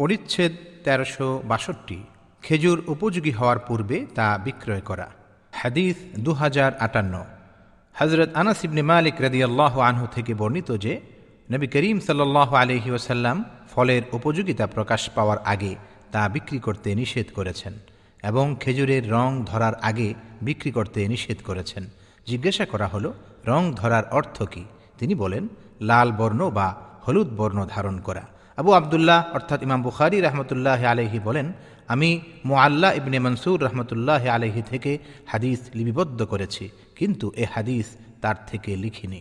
পরিচ্ছেদ তেরোশো বাষট্টি খেজুর উপযোগী হওয়ার পূর্বে তা বিক্রয় করা হাদিস দু হাজার আটান্ন হজরত আনাসিবনে মালিক রদিয়াল্লাহ আনহু থেকে বর্ণিত যে নবী করিম সাল্ল আলহি ওসাল্লাম ফলের উপযোগিতা প্রকাশ পাওয়ার আগে তা বিক্রি করতে নিষেধ করেছেন এবং খেজুরের রং ধরার আগে বিক্রি করতে নিষেধ করেছেন জিজ্ঞাসা করা হলো রং ধরার অর্থ কী তিনি বলেন লাল বর্ণ বা হলুদ বর্ণ ধারণ করা আবু আবদুল্লাহ অর্থাৎ ইমাম বুখারি রহমতুল্লাহ আলহি বলেন আমি মোয়াল্লা ইবনে মনসুর রহমতুল্লাহ আলহি থেকে হাদিস লিপিবদ্ধ করেছি কিন্তু এ হাদিস তার থেকে লিখিনি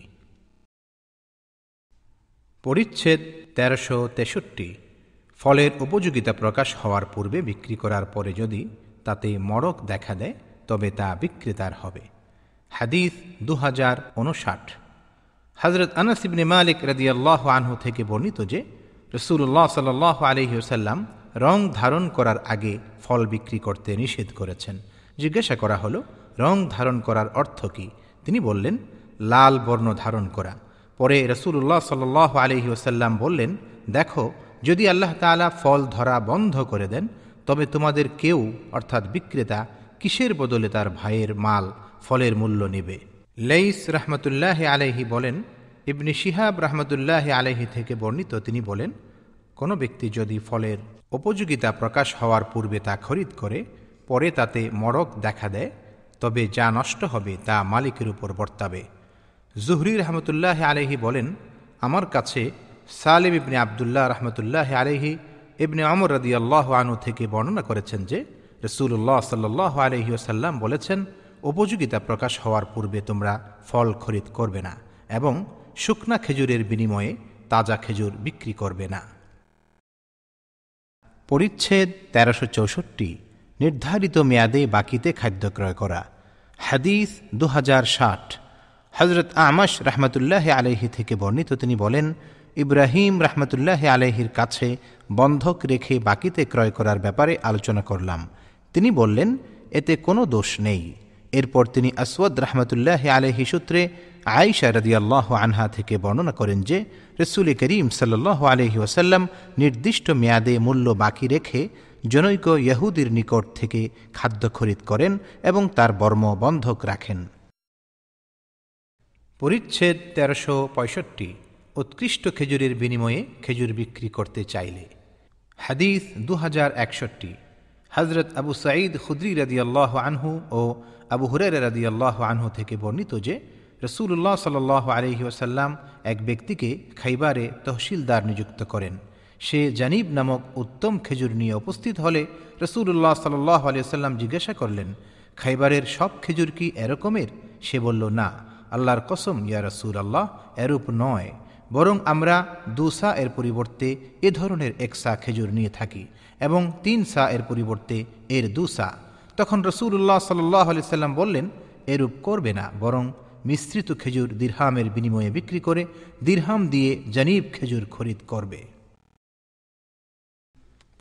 পরিচ্ছেদ তেরোশো তেষট্টি ফলের উপযোগিতা প্রকাশ হওয়ার পূর্বে বিক্রি করার পরে যদি তাতে মড়ক দেখা দেয় তবে তা বিক্রেতার হবে হাদিস দু হাজার উনষাট হজরত আনাসিবনে মালিক রাজিয়াল্লাহ আনহু থেকে বর্ণিত যে রসুল্লাহ সাল্লাহ সাল্লাম রং ধারণ করার আগে ফল বিক্রি করতে নিষেধ করেছেন জিজ্ঞাসা করা হলো রং ধারণ করার অর্থ কী তিনি বললেন লাল বর্ণ ধারণ করা পরে রসুল্লাহ সাল্লাহ ওসাল্লাম বললেন দেখো যদি আল্লাহ তালা ফল ধরা বন্ধ করে দেন তবে তোমাদের কেউ অর্থাৎ বিক্রেতা কিসের বদলে তার ভাইয়ের মাল ফলের মূল্য নেবে লেইস রহমতুল্লাহ আলহি বলেন ইবনি শিহাব রহমতুল্লাহ আলহি থেকে বর্ণিত তিনি বলেন কোনো ব্যক্তি যদি ফলের উপযোগিতা প্রকাশ হওয়ার পূর্বে তা খরিদ করে পরে তাতে মরক দেখা দেয় তবে যা নষ্ট হবে তা মালিকের উপর বর্তাবে জুহরি রহমতুল্লাহ আলহি বলেন আমার কাছে সালিম ইবনে আবদুল্লাহ রহমতুল্লাহ আলহি ইবনে অমর রদি আল্লাহ আনু থেকে বর্ণনা করেছেন যে রসুল্লাহ সাল্লাহ আলহি ওসাল্লাম বলেছেন উপযোগিতা প্রকাশ হওয়ার পূর্বে তোমরা ফল খরিদ করবে না এবং শুকনা খেজুরের বিনিময়ে তাজা খেজুর বিক্রি করবে না পরিচ্ছেদ তেরোশো চৌষট্টি নির্ধারিত মেয়াদে বাকিতে খাদ্য ক্রয় করা হাদিস দু হাজার ষাট হজরত আমাস রহমতুল্লাহ আলহি থেকে বর্ণিত তিনি বলেন ইব্রাহিম রহমতুল্লাহ আলহির কাছে বন্ধক রেখে বাকিতে ক্রয় করার ব্যাপারে আলোচনা করলাম তিনি বললেন এতে কোনো দোষ নেই এরপর তিনি আসওয়াদ রহমতুল্লাহ আলহি সূত্রে আয়সা রদিয়াল্লাহ আনহা থেকে বর্ণনা করেন যে রসুল করিম সাল্লাহ আলহি ওসাল্লাম নির্দিষ্ট মেয়াদে মূল্য বাকি রেখে জনৈক ইহুদির নিকট থেকে খাদ্য খরিদ করেন এবং তার বর্ম বন্ধক রাখেন পরিচ্ছেদ তেরোশো পঁয়ষট্টি উৎকৃষ্ট খেজুরের বিনিময়ে খেজুর বিক্রি করতে চাইলে হাদিস দু হাজার একষট্টি হজরত আবু সাঈদ খুদ্রি রাদি আল্লাহ আনহু ও আবু হুরের রাদি আল্লাহ আনহু থেকে বর্ণিত যে রসুল্লাহ সাল আলহি ওসাল্লাম এক ব্যক্তিকে খাইবারে তহসিলদার নিযুক্ত করেন সে জানিব নামক উত্তম খেজুর নিয়ে উপস্থিত হলে রসুল্লাহ সাল্লাহ আলিয়াল্লাম জিজ্ঞাসা করলেন খাইবারের সব খেজুর কি এরকমের সে বলল না আল্লাহর কসম ইয়া রসুল আল্লাহ এরূপ নয় বরং আমরা দু সা এর পরিবর্তে এ ধরনের এক সা খেজুর নিয়ে থাকি এবং তিন সা এর পরিবর্তে এর সা তখন রসুল্লাহ সাল্লাহ সাল্লাম বললেন এরূপ করবে না বরং মিশ্রিত খেজুর দীর্হামের বিনিময়ে বিক্রি করে দিরহাম দিয়ে জানিব খেজুর খরিদ করবে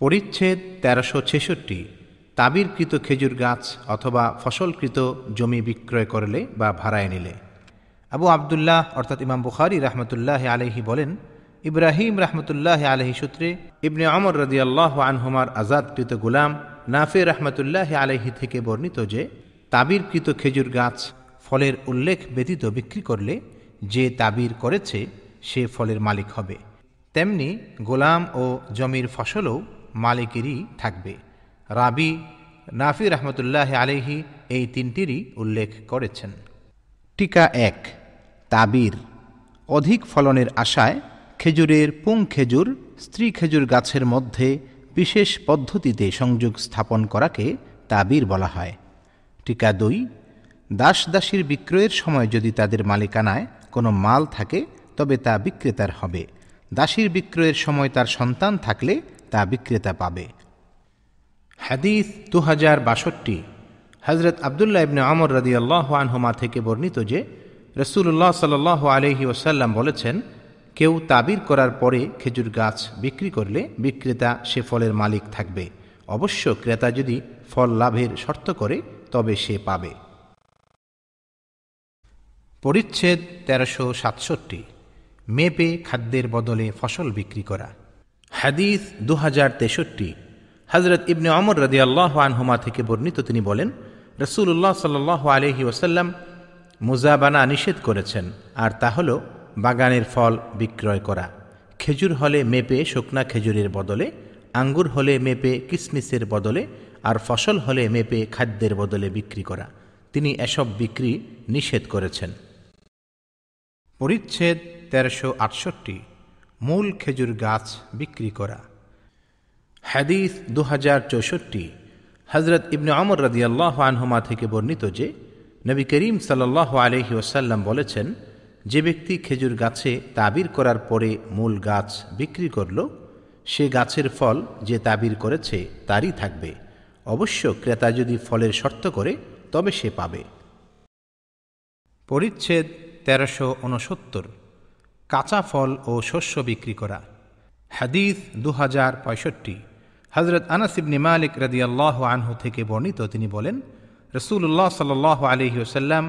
পরিচ্ছেদ তেরোশো ছেষট্টি তাবিরকৃত খেজুর গাছ অথবা ফসলকৃত জমি বিক্রয় করলে বা ভাড়ায় নিলে আবু আবদুল্লাহ অর্থাৎ ইমাম বুখারি রহমতুল্লাহ আলহি বলেন ইব্রাহিম রহমতুল্লাহ আলহি সূত্রে ইবনে অমর রদিয়াল্লাহ আনহুমার আজাদকৃত গুলাম নাফে রহমতুল্লাহ আলহি থেকে বর্ণিত যে তাবিরকৃত খেজুর গাছ ফলের উল্লেখ ব্যতীত বিক্রি করলে যে তাবির করেছে সে ফলের মালিক হবে তেমনি গোলাম ও জমির ফসলও মালিকেরই থাকবে রাবি নাফি রহমতুল্লাহ আলহি এই তিনটিরই উল্লেখ করেছেন টিকা এক তাবির অধিক ফলনের আশায় খেজুরের পুং খেজুর স্ত্রী খেজুর গাছের মধ্যে বিশেষ পদ্ধতিতে সংযোগ স্থাপন করাকে তাবির বলা হয় টিকা দুই দাস দাসীর বিক্রয়ের সময় যদি তাদের মালিকানায় কোনো মাল থাকে তবে তা বিক্রেতার হবে দাসীর বিক্রয়ের সময় তার সন্তান থাকলে তা বিক্রেতা পাবে হাদিস দু হাজার বাষট্টি হজরত আবদুল্লাহ ইবনে আমর রদি আল্লাহ আনহুমা থেকে বর্ণিত যে রসুল্লাহ সাল আলহি ওসাল্লাম বলেছেন কেউ তাবির করার পরে খেজুর গাছ বিক্রি করলে বিক্রেতা সে ফলের মালিক থাকবে অবশ্য ক্রেতা যদি ফল লাভের শর্ত করে তবে সে পাবে পরিচ্ছেদ তেরোশো সাতষট্টি মেপে খাদ্যের বদলে ফসল বিক্রি করা হাদিস দু হাজার তেষট্টি হজরত ইবনে অমর রদি আল্লাহ আনহুমা থেকে বর্ণিত তিনি বলেন রসুল্লাহ সাল আলহি ওসাল্লাম মুজাবানা নিষেধ করেছেন আর তা হল বাগানের ফল বিক্রয় করা খেজুর হলে মেপে শুকনা খেজুরের বদলে আঙ্গুর হলে মেপে কিসমিসের বদলে আর ফসল হলে মেপে খাদ্যের বদলে বিক্রি করা তিনি এসব বিক্রি নিষেধ করেছেন পরিচ্ছেদ তেরোশো আটষট্টি মূল খেজুর গাছ বিক্রি করা হাদিস দু হাজার চৌষট্টি হজরত ইবনে অমর রাজিয়াল্লাহ আনহুমা থেকে বর্ণিত যে নবী করিম সাল্লাহ আলহি ওসাল্লাম বলেছেন যে ব্যক্তি খেজুর গাছে তাবির করার পরে মূল গাছ বিক্রি করল সে গাছের ফল যে তাবির করেছে তারই থাকবে অবশ্য ক্রেতা যদি ফলের শর্ত করে তবে সে পাবে পরিচ্ছেদ তেরোশো উনসত্তর কাঁচা ফল ও শস্য বিক্রি করা হাদিস দু হাজার পঁয়ষট্টি হজরত আনাসিব নিমালিক রদিয়াল্লাহ আনহু থেকে বর্ণিত তিনি বলেন রসুল্লাহ সাল আলহি ওসাল্লাম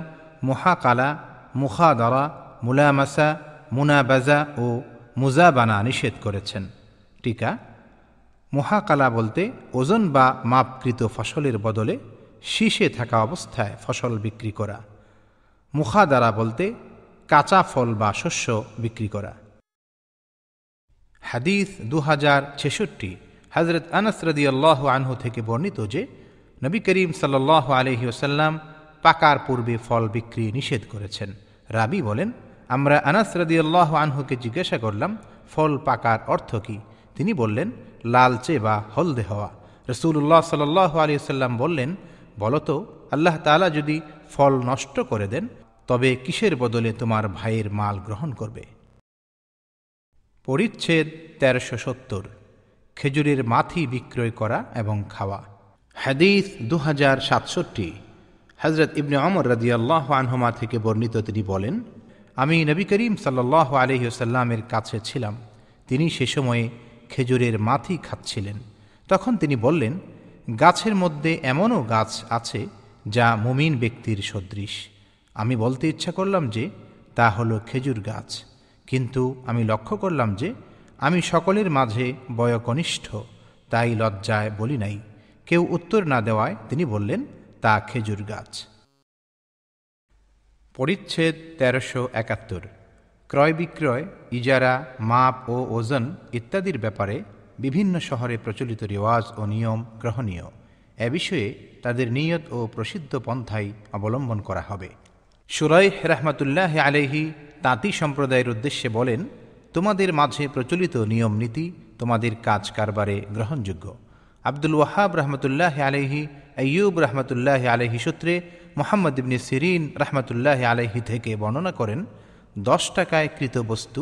মুহাকালা মুখাদারা মুলামাসা মুনাবাজা ও মুজাবানা নিষেধ করেছেন টিকা মহাকালা বলতে ওজন বা মাপকৃত ফসলের বদলে শীষে থাকা অবস্থায় ফসল বিক্রি করা মুখাদারা বলতে কাঁচা ফল বা শস্য বিক্রি করা হাদিস দু হাজার ছেষট্টি হজরত আনসরদি আল্লাহ আনহু থেকে বর্ণিত যে নবী করিম সাল্লাহ আলহি ওসাল্লাম পাকার পূর্বে ফল বিক্রি নিষেধ করেছেন রাবি বলেন আমরা আনাস রদিয়াল্লাহ আনহুকে জিজ্ঞাসা করলাম ফল পাকার অর্থ কি তিনি বললেন লালচে বা হলদে হওয়া রসুল্লাহ সাল্লাহ সাল্লাম বললেন বলতো আল্লাহ তালা যদি ফল নষ্ট করে দেন তবে কিসের বদলে তোমার ভাইয়ের মাল গ্রহণ করবে পরিচ্ছেদ তেরোশো সত্তর খেজুরের মাথি বিক্রয় করা এবং খাওয়া হাদিস দু হাজার সাতষট্টি হজরত ইবনে অমর আল্লাহ আনহমা থেকে বর্ণিত তিনি বলেন আমি নবী করিম সাল্লাহ আলহিহসাল্লামের কাছে ছিলাম তিনি সে সময়ে খেজুরের মাথি খাচ্ছিলেন তখন তিনি বললেন গাছের মধ্যে এমনও গাছ আছে যা মুমিন ব্যক্তির সদৃশ আমি বলতে ইচ্ছা করলাম যে তা হলো খেজুর গাছ কিন্তু আমি লক্ষ্য করলাম যে আমি সকলের মাঝে বয়কনিষ্ঠ তাই লজ্জায় বলি নাই কেউ উত্তর না দেওয়ায় তিনি বললেন তা খেজুর গাছ পরিচ্ছেদ তেরোশো একাত্তর ক্রয় বিক্রয় ইজারা মাপ ও ওজন ইত্যাদির ব্যাপারে বিভিন্ন শহরে প্রচলিত রেওয়াজ ও নিয়ম গ্রহণীয় এ বিষয়ে তাদের নিয়ত ও প্রসিদ্ধ পন্থাই অবলম্বন করা হবে সুরাই রহমাতুল্লাহ আলেহি তাঁতি সম্প্রদায়ের উদ্দেশ্যে বলেন তোমাদের মাঝে প্রচলিত নিয়ম নীতি তোমাদের কাজ কারবারে গ্রহণযোগ্য আব্দুল ওয়াহাব রহমতুল্লাহ আলহি আয়ুব রহমতুল্লাহ আলহি সূত্রে মোহাম্মদ ইবনি সিরিন রহমতুল্লাহ আলহি থেকে বর্ণনা করেন দশ টাকায় কৃত বস্তু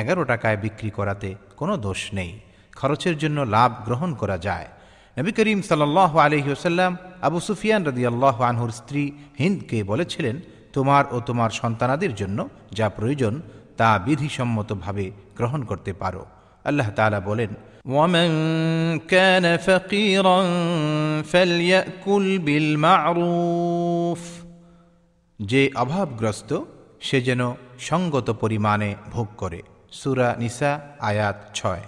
এগারো টাকায় বিক্রি করাতে কোনো দোষ নেই খরচের জন্য লাভ গ্রহণ করা যায় নবী করিম সাল্লাহ আলহি ওসাল্লাম আবু সুফিয়ান রদি আল্লাহ আনহুর স্ত্রী হিন্দকে বলেছিলেন তোমার ও তোমার সন্তানাদের জন্য যা প্রয়োজন তা বিধিসম্মতভাবে গ্রহণ করতে পারো আল্লাহ তালা বলেন ومن كان فقيرا فليأكل بالمعروف যে অভাবগ্রস্ত সে যেন সঙ্গত পরিমাণে ভোগ করে সুরা নিসা আয়াত ছয়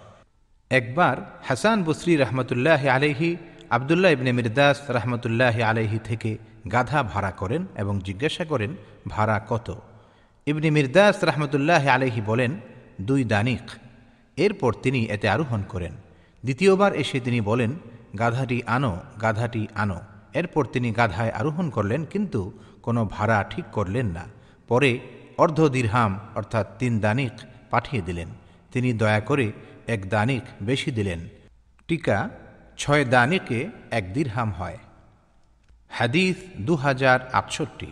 একবার হাসান বসরি রহমতুল্লাহ আলহি আবদুল্লাহ ইবনে মির্দাস রহমতুল্লাহ আলহি থেকে গাধা ভাড়া করেন এবং জিজ্ঞাসা করেন ভাড়া কত ইবনে মির্দাস রহমতুল্লাহ আলহি বলেন দুই দানিক এরপর তিনি এতে আরোহণ করেন দ্বিতীয়বার এসে তিনি বলেন গাধাটি আনো গাধাটি আনো এরপর তিনি গাধায় আরোহণ করলেন কিন্তু কোনো ভাড়া ঠিক করলেন না পরে অর্ধ দীর্হাম অর্থাৎ তিন দানিক পাঠিয়ে দিলেন তিনি দয়া করে এক দানিক বেশি দিলেন টিকা ছয় দানিকে এক দীর্হাম হয় হাদিস দু হাজার আটষট্টি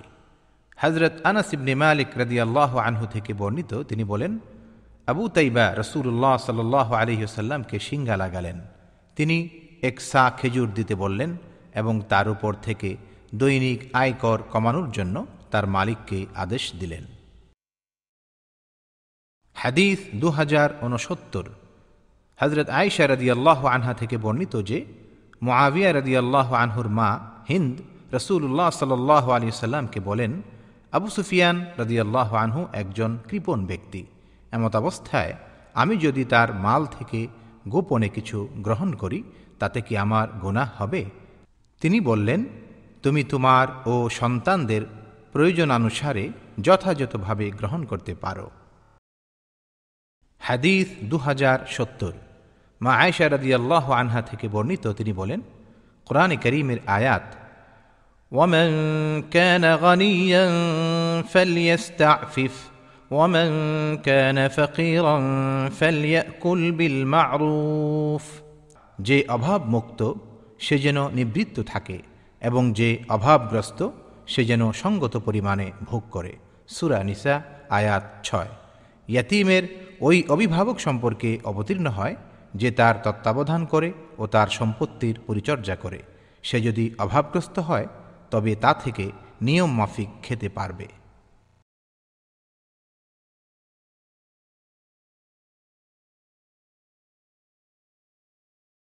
হজরত আনাসিবনে মালিক রাজিয়াল্লাহ আনহু থেকে বর্ণিত তিনি বলেন আবু তাইবা রসুল্লাহ সাল আলহিহসাল্লামকে সিঙ্গা লাগালেন তিনি এক সা খেজুর দিতে বললেন এবং তার উপর থেকে দৈনিক আয়কর কমানোর জন্য তার মালিককে আদেশ দিলেন হাদিস দু হাজার উনসত্তর হজরত আয়সা আল্লাহ আনহা থেকে বর্ণিত যে মুআবিয়া আল্লাহ আনহুর মা হিন্দ রসুল্লাহ সাল্লাহ আলী সাল্লামকে বলেন আবু সুফিয়ান আল্লাহ আনহু একজন কৃপণ ব্যক্তি এমত অবস্থায় আমি যদি তার মাল থেকে গোপনে কিছু গ্রহণ করি তাতে কি আমার গুনাহ হবে তিনি বললেন তুমি তোমার ও সন্তানদের প্রয়োজনানুসারে যথাযথভাবে গ্রহণ করতে পারো হাদিস দু হাজার সত্তর মা আয়সা আল্লাহ আনহা থেকে বর্ণিত তিনি বলেন কোরআনে করিমের আয়াত ومن كان غنيا ফিফ ومن كان فقيرا فليأكل بالمعروف যে অভাব মুক্ত সে যেন নিবৃত্ত থাকে এবং যে অভাবগ্রস্ত সে যেন সঙ্গত পরিমাণে ভোগ করে সুরা নিসা আয়াত ছয় ইয়াতিমের ওই অভিভাবক সম্পর্কে অবতীর্ণ হয় যে তার তত্ত্বাবধান করে ও তার সম্পত্তির পরিচর্যা করে সে যদি অভাবগ্রস্ত হয় তবে তা থেকে নিয়ম মাফিক খেতে পারবে